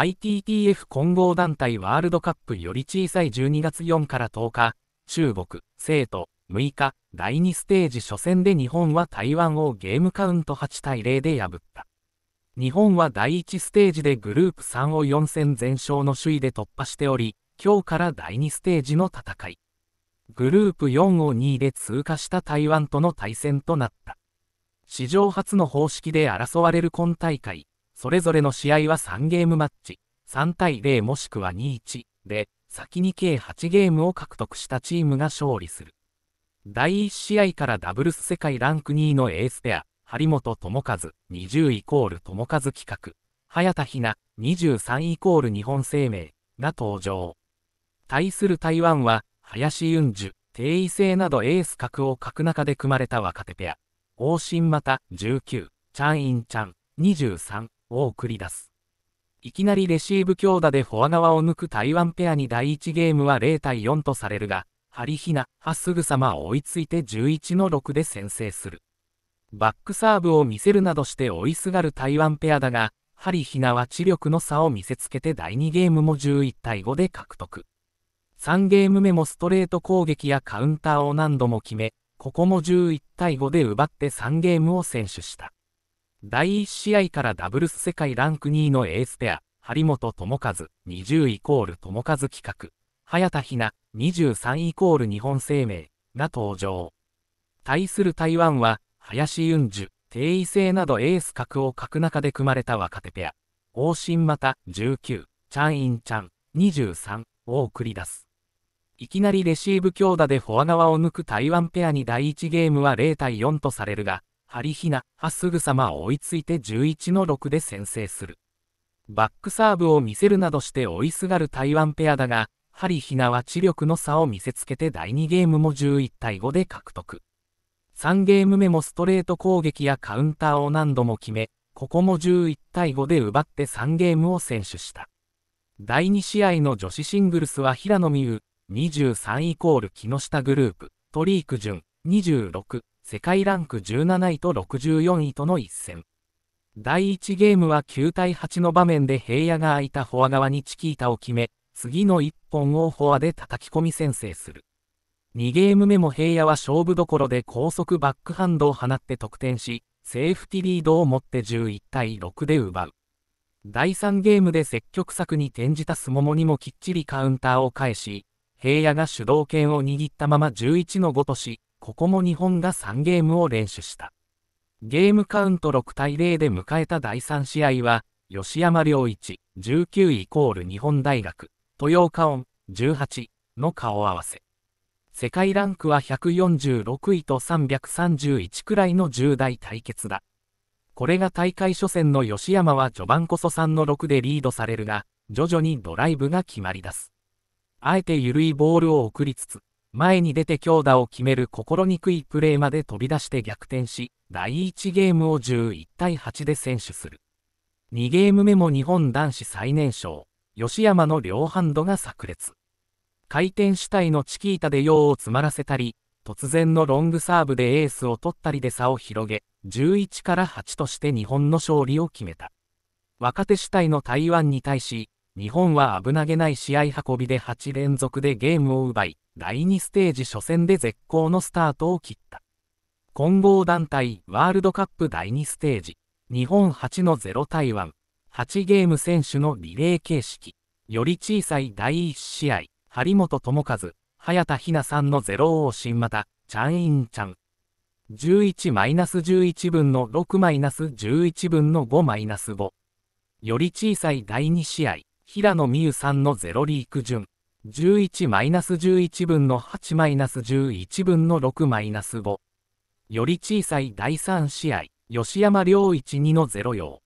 ITTF 混合団体ワールドカップより小さい12月4から10日、中国、生徒、6日、第2ステージ初戦で日本は台湾をゲームカウント8対0で破った。日本は第1ステージでグループ3を4戦全勝の首位で突破しており、今日から第2ステージの戦い。グループ4を2位で通過した台湾との対戦となった。史上初の方式で争われる今大会、それぞれの試合は3ゲームマッチ、3対0もしくは2-1で、先に計8ゲームを獲得したチームが勝利する。第1試合からダブルス世界ランク2位のエースペア、張本智和、20イコール智和企画、早田ひな、23イコール日本生命が登場。対する台湾は、林雲樹、定位制などエース格を格中で組まれた若手ペア。王新また19、チャンインチャン23を送り出す。いきなりレシーブ強打でフォア側を抜く台湾ペアに第1ゲームは0対4とされるが、ハリヒナはすぐさま追いついて11の6で先制する。バックサーブを見せるなどして追いすがる台湾ペアだが、ハリヒナは知力の差を見せつけて第2ゲームも11対5で獲得。3ゲーム目もストレート攻撃やカウンターを何度も決め、ここも11対5で奪って3ゲームを先取した。第1試合からダブルス世界ランク2位のエースペア、張本智和、20イコール智和企画、早田ひな、23イコール日本生命が登場。対する台湾は、林雲樹、定位制などエース格を格中で組まれた若手ペア。王新また19、チャンインチャン23を送り出す。いきなりレシーブ強打でフォア側を抜く台湾ペアに第1ゲームは0対4とされるが、ハリヒナはすぐさま追いついて11の6で先制する。バックサーブを見せるなどして追いすがる台湾ペアだが、ハリヒナは知力の差を見せつけて第2ゲームも11対5で獲得。3ゲーム目もストレート攻撃やカウンターを何度も決め、ここも11対5で奪って3ゲームを先取した。第2試合の女子シングルスは平野美宇、23イコール木下グループ、トリーク順、26、世界ランク17位と64位との一戦。第1ゲームは9対8の場面で平野が空いたフォア側にチキータを決め、次の1本をフォアで叩き込み先制する。2ゲーム目も平野は勝負どころで高速バックハンドを放って得点し、セーフティリードを持って11対6で奪う。第3ゲームで積極策に転じたスモモにもきっちりカウンターを返し、平野が主導権を握ったまま11の5とし、ここも日本が3ゲームを連取した。ゲームカウント6対0で迎えた第3試合は、吉山良一、19イコール日本大学、豊岡音、18の顔合わせ。世界ランクは146位と331くらいの10代対決だ。これが大会初戦の吉山は序盤こそ3の6でリードされるが、徐々にドライブが決まり出す。あえて緩いボールを送りつつ、前に出て強打を決める心にくいプレーまで飛び出して逆転し、第1ゲームを11対8で先取する。2ゲーム目も日本男子最年少、吉山の両ハンドが炸裂。回転主体のチキータで用を詰まらせたり、突然のロングサーブでエースを取ったりで差を広げ、11から8として日本の勝利を決めた。若手主体の台湾に対し、日本は危なげない試合運びで8連続でゲームを奪い、第2ステージ初戦で絶好のスタートを切った。混合団体ワールドカップ第2ステージ、日本8の0台湾、8ゲーム選手のリレー形式、より小さい第1試合、張本智和、早田ひなさんの0王新また、チャンインチャン。11-11分の6-11分の5-5。より小さい第2試合、平野美宇さんのゼロリーク順。11-11分の8-11分の6-5。より小さい第3試合、吉山良一2の0用。